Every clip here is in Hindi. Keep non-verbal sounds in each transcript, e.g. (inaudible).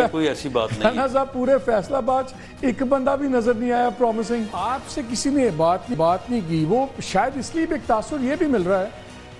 ये कोई ऐसी बात नहीं खाना साहब पूरे फैसलाबाद एक बंदा भी नजर नहीं आया प्रॉमिसिंग आपसे किसी ने बात बात नहीं की वो शायद इसलिए भी एक तासर ये भी मिल रहा है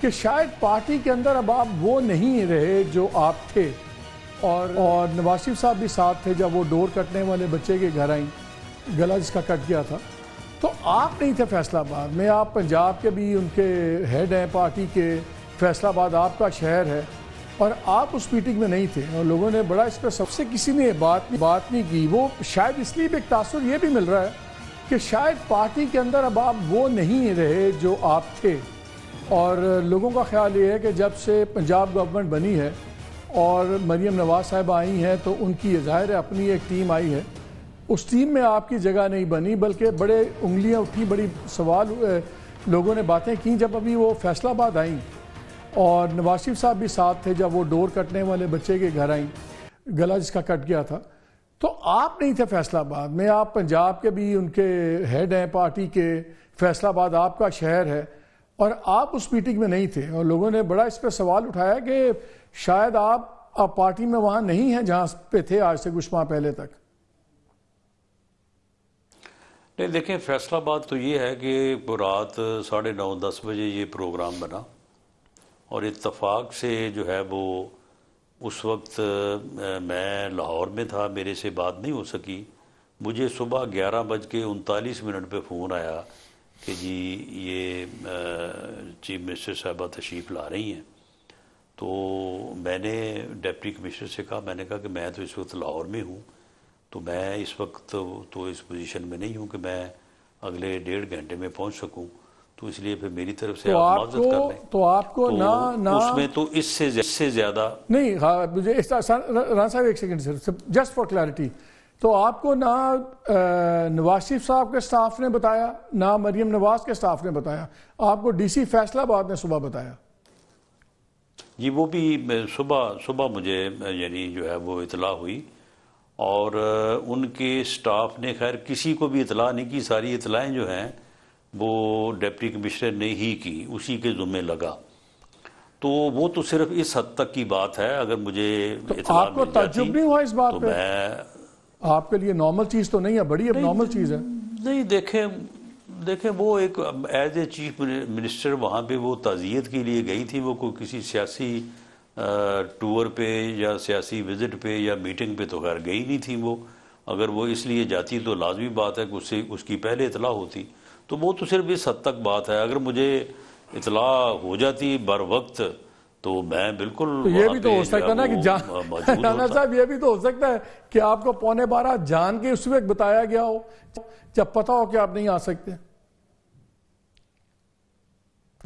कि शायद पार्टी के अंदर अब आप वो नहीं रहे जो आप थे और और नवाज शरीफ साहब भी साथ थे जब वो डोर कटने वाले बच्चे के घर आई गला जिसका कट गया था तो आप नहीं थे फैसलाबाद में आप पंजाब के भी उनके हेड हैं पार्टी के फैसलाबाद आपका शहर है और आप उस मीटिंग में नहीं थे और लोगों ने बड़ा इस पर सबसे किसी ने बात नहीं बात नहीं की वो शायद इसलिए भी एक तासर ये भी मिल रहा है कि शायद पार्टी के अंदर अब आप वो नहीं रहे जो आप थे और लोगों का ख्याल ये है कि जब से पंजाब गवर्नमेंट बनी है और मरीम नवाज साहब आई हैं तो उनकी ज़ाहिर है अपनी एक टीम आई है उस टीम में आपकी जगह नहीं बनी बल्कि बड़े उंगलियां उठी बड़ी सवाल लोगों ने बातें की जब अभी वो फैसलाबाद आई और नवाज शरीफ साहब भी साथ थे जब वो डोर कटने वाले बच्चे के घर आई गला जिसका कट गया था तो आप नहीं थे फैसलाबाद में आप पंजाब के भी उनके हेड हैं पार्टी के फैसलाबाद आपका शहर है और आप उस मीटिंग में नहीं थे और लोगों ने बड़ा इस पर सवाल उठाया कि शायद आप आप पार्टी में वहाँ नहीं हैं जहाँ पे थे आज से कुछ माह पहले तक नहीं देखें फैसलाबाद तो ये है कि रात साढ़े नौ दस बजे ये प्रोग्राम बना और इतफाक़ से जो है वो उस वक्त मैं लाहौर में था मेरे से बात नहीं हो सकी मुझे सुबह ग्यारह बज के उनतालीस मिनट पर फ़ोन आया कि जी ये चीफ मिनिस्टर साहबा तशीफ ला रही हैं तो मैंने डेप्टी कमिश्नर से कहा मैंने कहा कि मैं तो इस वक्त लाहौर में हूँ तो मैं इस वक्त तो इस पोजीशन में नहीं हूँ कि मैं अगले डेढ़ घंटे में पहुँच सकूँ तो इसलिए फिर मेरी तरफ से तो आप आपको कर लें तो आपको तो ना ना उसमें तो इससे इससे ज्यादा नहीं हाँ मुझे राना साहब एक second sir just for clarity तो आपको ना नवाज शरीफ साहब के स्टाफ ने बताया ना मरियम नवाज के स्टाफ ने बताया आपको डीसी फैसलाबाद ने सुबह बताया जी वो भी सुबह सुबह मुझे यानी जो है वो इतला हुई और उनके स्टाफ ने खैर किसी को भी इतला नहीं की सारी इतलाएं जो हैं वो डेप्टी कमिश्नर ने ही की उसी के जुम्मे लगा तो वो तो सिर्फ इस हद तक की बात है अगर मुझे तो आपको तजुब नहीं हुआ इस बात तो पे? मैं आपके लिए नॉर्मल चीज तो नहीं है बड़ी अब नॉर्मल चीज है नहीं देखें देखें वो एक एज ए चीफ मिनिस्टर वहाँ पे वो ताज़ियत के लिए गई थी वो कोई किसी सियासी टूर पे या सियासी विजिट पे या मीटिंग पे तो खैर गई नहीं थी वो अगर वो इसलिए जाती तो लाजमी बात है कि उससे उसकी पहले इतला होती तो वो तो सिर्फ इस हद तक बात है अगर मुझे इतला हो जाती बर वक्त तो मैं बिल्कुल तो ये भी तो हो सकता है ना कि जान साहब ये भी तो हो सकता है कि आपको पौने बारह जान के उस वक्त बताया गया हो जब पता हो कि आप नहीं आ सकते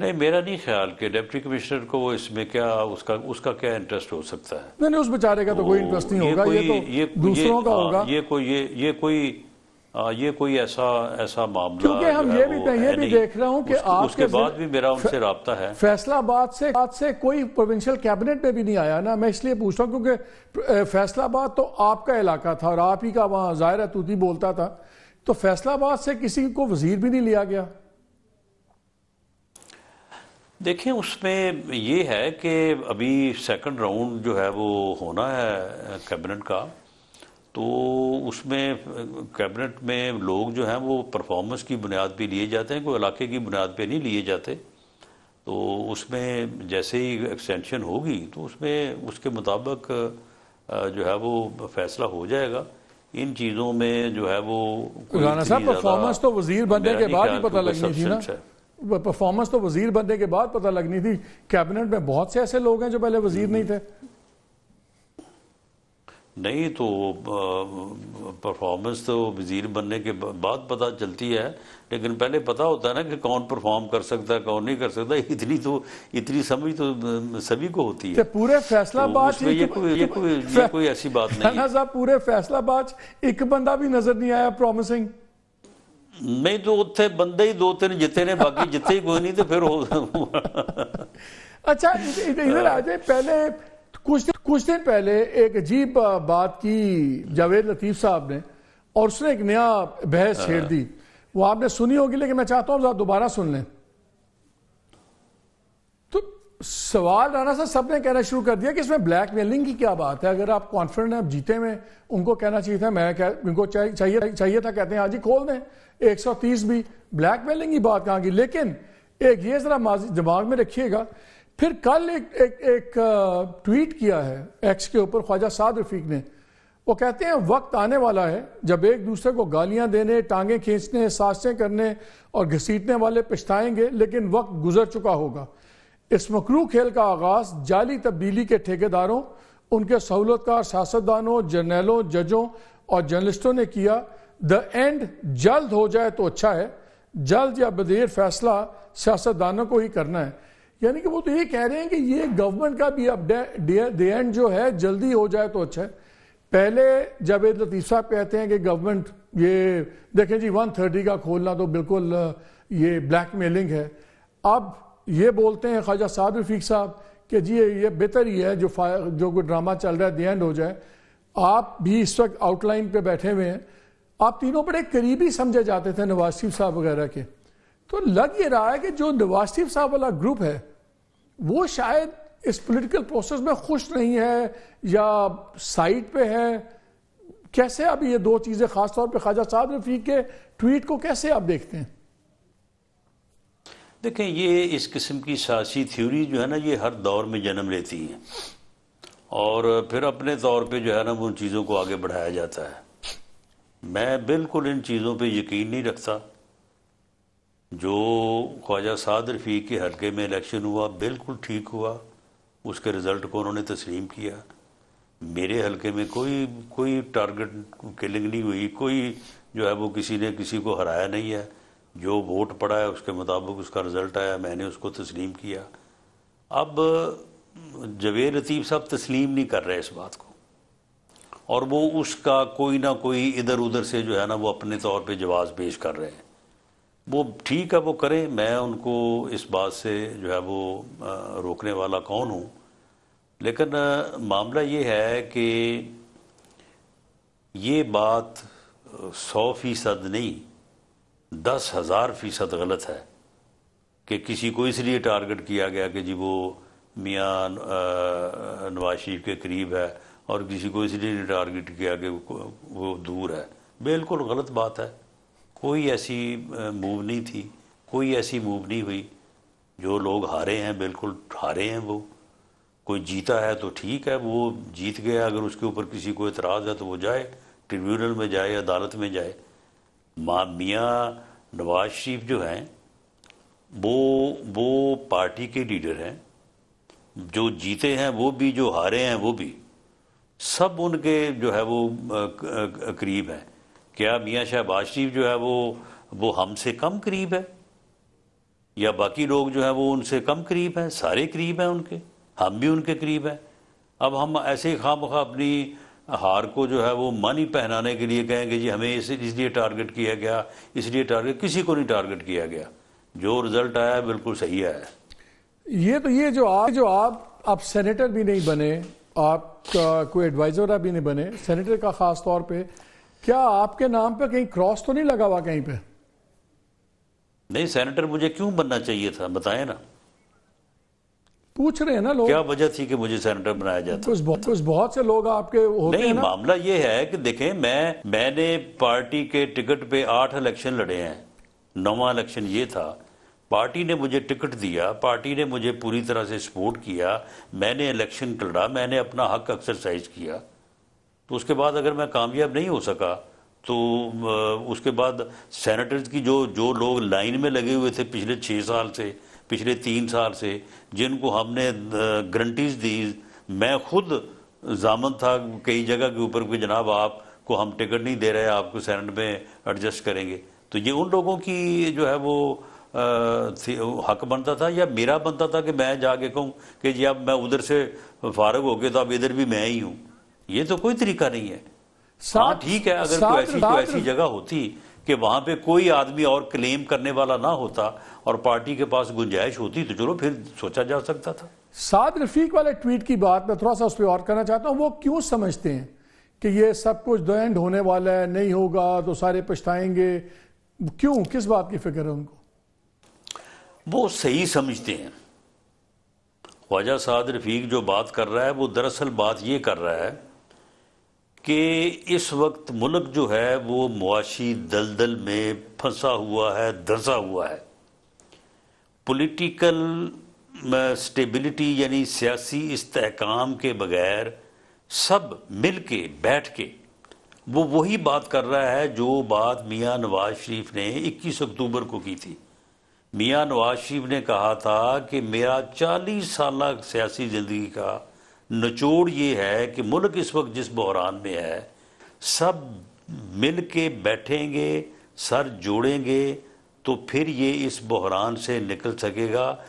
नहीं मेरा नहीं ख्याल कि डिप्टी कमिश्नर को इसमें क्या उसका उसका क्या इंटरेस्ट हो सकता है नहीं नहीं उस बेचारे का तो कोई इंटरेस्ट तो नहीं होगा ये, ये तो ये, दूसरों ये, का हाँ, होगा ये कोई ये ये कोई आ, ये कोई ऐसा ऐसा मामला क्योंकि हम ये भी ये भी देख रहा हूँ कि उसके, उसके बाद भी मेरा उनसे रहा है फैसलाबाद से आज से कोई प्रोविंशियल कैबिनेट में भी नहीं आया ना मैं इसलिए पूछ रहा हूँ क्योंकि फैसलाबाद तो आपका इलाका था और आप ही का वहां जाहिर तूती बोलता था तो फैसलाबाद से किसी को वजीर भी नहीं लिया गया देखें उसमें ये है कि अभी सेकंड राउंड जो है वो होना है कैबिनेट का तो उसमें कैबिनेट में लोग जो हैं वो परफॉर्मेंस की बुनियाद पे लिए जाते हैं कोई इलाके की बुनियाद पे नहीं लिए जाते तो उसमें जैसे ही एक्सटेंशन होगी तो उसमें उसके मुताबिक जो है वो फैसला हो जाएगा इन चीज़ों में जो है वो साहब परफॉर्मेंस तो वजीर बनने के बाद ही पता लगनी थी ना परफॉर्मेंस तो वजीर बनने के बाद पता लगनी थी कैबिनेट में बहुत से ऐसे लोग हैं जो पहले वजीर नहीं थे नहीं तो परफॉर्मेंस तो वजीर बनने के बाद पता चलती है लेकिन पहले पता होता है ना कि कौन परफॉर्म कर सकता है कौन नहीं कर सकता इतनी तो इतनी समझ तो सभी को होती है तो पूरे फैसलाबाद तो ये, कोई ये कोई ये कोई ऐसी बात नहीं साहब पूरे फैसलाबाद एक बंदा भी नजर नहीं आया प्रॉमिसिंग नहीं तो उत्थे बंदे ही दो तीन जिते ने बाकी जिते ही कोई नहीं तो फिर हो (laughs) अच्छा इधर आ जाए पहले कुछ दिन, कुछ दिन पहले एक अजीब बात की जावेद लतीफ साहब ने और उसने एक नया बहस हाँ। छेड़ दी वो आपने सुनी होगी लेकिन मैं चाहता हूं दोबारा सुन लें तो सवाल राणा साहब सबने कहना शुरू कर दिया कि इसमें ब्लैक मेलिंग की क्या बात है अगर आप कॉन्फिडेंट हैं आप जीते में उनको कहना चाहिए था मैं उनको चाहिए चाहिए, चाहिए था कहते हैं आज हाँ ही खोल दें 130 भी ब्लैक मेलिंग की बात कहा की लेकिन एक ये जरा दिमाग में रखिएगा फिर कल एक एक, एक ट्वीट किया है एक्स के ऊपर ख्वाजा साद रफीक ने वो कहते हैं वक्त आने वाला है जब एक दूसरे को गालियां देने टांगे खींचने सासें करने और घसीटने वाले पछताएंगे लेकिन वक्त गुजर चुका होगा इस मकरू खेल का आगाज जाली तब्दीली के ठेकेदारों उनके सहूलतकार सियासतदानों जर्नैलों जजों और जर्नलिस्टों ने किया द एंड जल्द हो जाए तो अच्छा है जल्द या बदेर फैसला सियासतदानों को ही करना है यानी कि वो तो ये कह रहे हैं कि ये गवर्नमेंट का भी अब एंड जो है जल्दी हो जाए तो अच्छा है पहले जब लतीफ़ साहब कहते हैं कि गवर्नमेंट ये देखें जी वन थर्टी का खोलना तो बिल्कुल ये ब्लैक मेलिंग है अब ये बोलते हैं ख्वाजा साहब रफीक साहब कि जी ये बेहतर ही है जो जो कोई ड्रामा चल रहा है दी एंड हो जाए आप भी इस वक्त आउटलाइन पे बैठे हुए हैं आप तीनों बड़े करीबी समझे जाते थे नवाज शरीफ साहब वगैरह के तो लग ये रहा है कि जो नवाज शरीफ साहब वाला ग्रुप है वो शायद इस पॉलिटिकल प्रोसेस में खुश नहीं है या साइड पे है कैसे आप ये दो चीज़ें खासतौर पे ख्वाजा साहब रफीक के ट्वीट को कैसे आप देखते हैं देखें ये इस किस्म की सियासी थ्योरी जो है ना ये हर दौर में जन्म लेती है और फिर अपने तौर पे जो है ना उन चीज़ों को आगे बढ़ाया जाता है मैं बिल्कुल इन चीज़ों पे यकीन नहीं रखता जो ख्वाजा साद रफ़ी के हलके में इलेक्शन हुआ बिल्कुल ठीक हुआ उसके रिज़ल्ट को उन्होंने तस्लीम किया मेरे हलके में कोई कोई टारगेट किलिंग नहीं हुई कोई जो है वो किसी ने किसी को हराया नहीं है जो वोट पड़ा है उसके मुताबिक उसका रिज़ल्ट आया मैंने उसको तस्लीम किया अब जवेर लतीफ़ साहब तस्लीम नहीं कर रहे इस बात को और वो उसका कोई ना कोई इधर उधर से जो है ना वो अपने तौर पे जवाब पेश कर रहे हैं वो ठीक है वो करें मैं उनको इस बात से जो है वो रोकने वाला कौन हूँ लेकिन मामला ये है कि ये बात सौ फीसद नहीं दस हज़ार फीसद गलत है कि किसी को इसलिए टारगेट किया गया कि जी वो मियाँ नवाज शरीफ के करीब है और किसी को इसलिए टारगेट किया कि वो दूर है बिल्कुल गलत बात है कोई ऐसी मूव नहीं थी कोई ऐसी मूव नहीं हुई जो लोग हारे हैं बिल्कुल हारे हैं वो कोई जीता है तो ठीक है वो जीत गया अगर उसके ऊपर किसी को एतराज़ है तो वो जाए ट्रिब्यूनल में जाए अदालत में जाए माँ मियाँ नवाज शरीफ जो हैं वो वो पार्टी के लीडर हैं जो जीते हैं वो भी जो हारे हैं वो भी सब उनके जो है वो करीब हैं क्या मियाँ शहबाज शरीफ जो है वो वो हमसे कम करीब है या बाकी लोग जो है वो उनसे कम करीब हैं सारे करीब हैं उनके हम भी उनके करीब हैं अब हम ऐसे ही खाम खा अपनी हार को जो है वो मन ही पहनाने के लिए कहेंगे जी हमें इस इसलिए टारगेट किया गया इसलिए टारगेट किसी को नहीं टारगेट किया गया जो रिजल्ट आया है बिल्कुल सही आया है ये तो ये जो आप जो आप आप सेनेटर भी नहीं बने आपका कोई एडवाइजर भी नहीं बने सेनेटर का खास तौर पे क्या आपके नाम पे कहीं क्रॉस तो नहीं लगा हुआ कहीं पे नहीं सेनेटर मुझे क्यों बनना चाहिए था बताए ना पूछ रहे हैं ना लोग क्या वजह थी कि मुझे सेनेटर बनाया जाता कुछ तो बहुत कुछ बहुत से लोग आपके होते नहीं ना? मामला ये है कि देखें मैं मैंने पार्टी के टिकट पे आठ इलेक्शन लड़े हैं नौवा इलेक्शन ये था पार्टी ने मुझे टिकट दिया पार्टी ने मुझे पूरी तरह से सपोर्ट किया मैंने इलेक्शन लड़ा मैंने अपना हक एक्सरसाइज किया तो उसके बाद अगर मैं कामयाब नहीं हो सका तो उसके बाद सेनेटर्स की जो जो लोग लाइन में लगे हुए थे पिछले छः साल से पिछले तीन साल से जिनको हमने गारंटीज दी मैं खुद जामन था कई जगह के ऊपर कि जनाब आप को हम टिकट नहीं दे रहे आपको सेनेट में एडजस्ट करेंगे तो ये उन लोगों की जो है वो हक बनता था या मेरा बनता था कि मैं जाके कहूँ कि जी अब मैं उधर से फारग हो गया तो अब इधर भी मैं ही हूँ ये तो कोई तरीका नहीं है हाँ ठीक है अगर कोई ऐसी कोई ऐसी जगह होती कि वहां पे कोई आदमी और क्लेम करने वाला ना होता और पार्टी के पास गुंजाइश होती तो चलो फिर सोचा जा सकता था साद रफीक वाले ट्वीट की बात मैं थोड़ा सा उस पर और करना चाहता हूँ वो क्यों समझते हैं कि ये सब कुछ दो एंड होने वाला है नहीं होगा तो सारे पछताएंगे क्यों किस बात की फिक्र है उनको वो सही समझते हैं ख्वाजा साद रफीक जो बात कर रहा है वो दरअसल बात ये कर रहा है कि इस वक्त मुल्क जो है वो मुआशी दलदल में फंसा हुआ है दर्जा हुआ है पॉलिटिकल स्टेबिलिटी यानी सियासी इस्तेकाम के बगैर सब मिल के बैठ के वो वही बात कर रहा है जो बात मियाँ नवाज शरीफ ने 21 अक्टूबर को की थी मियाँ नवाज शरीफ ने कहा था कि मेरा 40 साल सियासी ज़िंदगी का नचोड़ ये है कि मुल्क इस वक्त जिस बहरान में है सब मिल के बैठेंगे सर जोड़ेंगे तो फिर ये इस बहरान से निकल सकेगा